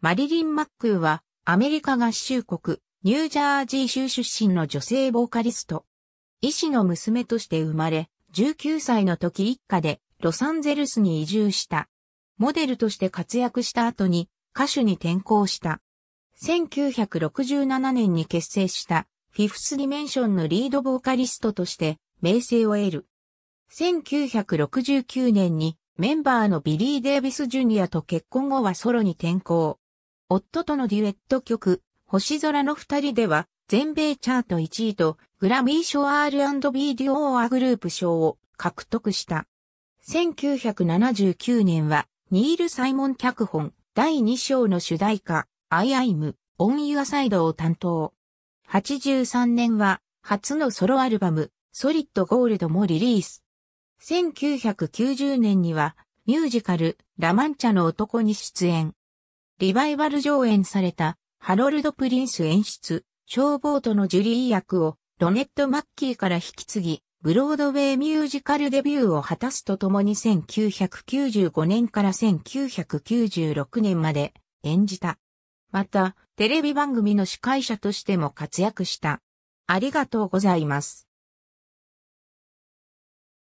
マリリン・マックーは、アメリカ合衆国、ニュージャージー州出身の女性ボーカリスト。医師の娘として生まれ、19歳の時一家でロサンゼルスに移住した。モデルとして活躍した後に歌手に転向した。1967年に結成したフィフスディメンションのリードボーカリストとして名声を得る。1969年にメンバーのビリー・デイビス・ジュニアと結婚後はソロに転向。夫とのデュエット曲、星空の二人では、全米チャート1位と、グラミー賞 R&B デュオーアグループ賞を獲得した。1979年は、ニール・サイモン脚本、第2章の主題歌、I イ m イム、オン・ユア・サイドを担当。83年は、初のソロアルバム、ソリッドゴールドもリリース。1990年には、ミュージカル、ラマンチャの男に出演。リバイバル上演された、ハロルド・プリンス演出、消防とのジュリー役を、ロネット・マッキーから引き継ぎ、ブロードウェイミュージカルデビューを果たすとともに1995年から1996年まで演じた。また、テレビ番組の司会者としても活躍した。ありがとうございます。